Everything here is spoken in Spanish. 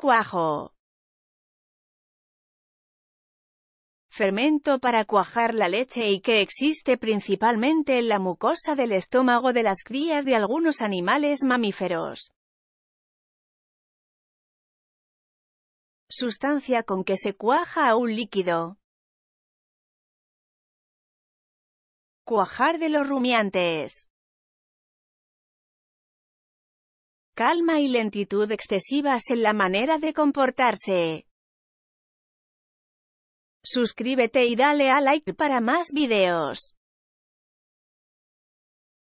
cuajo. Fermento para cuajar la leche y que existe principalmente en la mucosa del estómago de las crías de algunos animales mamíferos. Sustancia con que se cuaja a un líquido. Cuajar de los rumiantes. calma y lentitud excesivas en la manera de comportarse. Suscríbete y dale a like para más videos.